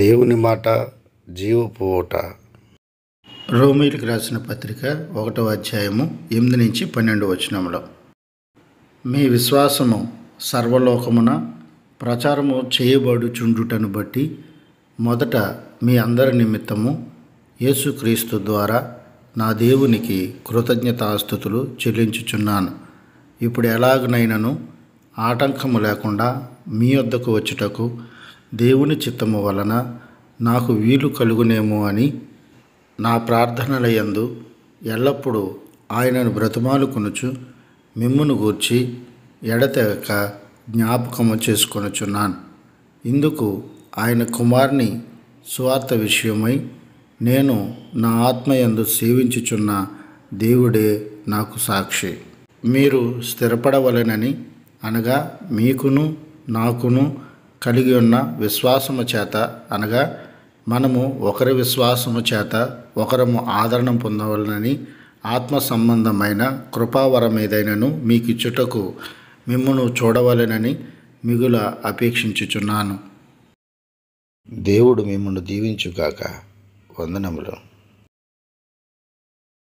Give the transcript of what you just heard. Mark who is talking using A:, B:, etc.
A: దేవుని మాట జీవపు ఊట రోమిలకు రాసిన పత్రిక ఒకటో అధ్యాయము ఎనిమిది నుంచి పన్నెండు వచనంలో మీ విశ్వాసము సర్వలోకమున ప్రచారము చేయబడుచుండుటను బట్టి మొదట మీ అందరి నిమిత్తము యేసుక్రీస్తు ద్వారా నా దేవునికి కృతజ్ఞతాస్థుతులు చెల్లించుచున్నాను ఇప్పుడు ఎలాగనైనను ఆటంకము లేకుండా మీ వద్దకు వచ్చుటకు దేవుని చిత్తము వలన నాకు వీలు కలుగునేమో అని నా ప్రార్థనలయందు ఎల్లప్పుడూ ఆయనను బ్రతుమాలుకొనుచు మిమ్మును గూర్చి ఎడతెగక జ్ఞాపకము చేసుకొనుచున్నాను ఇందుకు ఆయన కుమార్ని స్వార్థ విషయమై నేను నా ఆత్మయందు సేవించుచున్న దేవుడే నాకు సాక్షి మీరు స్థిరపడవలెనని అనగా మీకును నాకును కలిగి ఉన్న విశ్వాసము చేత అనగా మనము ఒకరి విశ్వాసము చేత ఒకరము ఆదరణ పొందవలనని ఆత్మ సంబంధమైన కృపావరం ఏదైనాను మీకు ఇచ్చుటకు మిమ్మను చూడవలెనని మిగుల అపేక్షించుచున్నాను దేవుడు మిమ్మల్ని దీవించుగాక వందనములు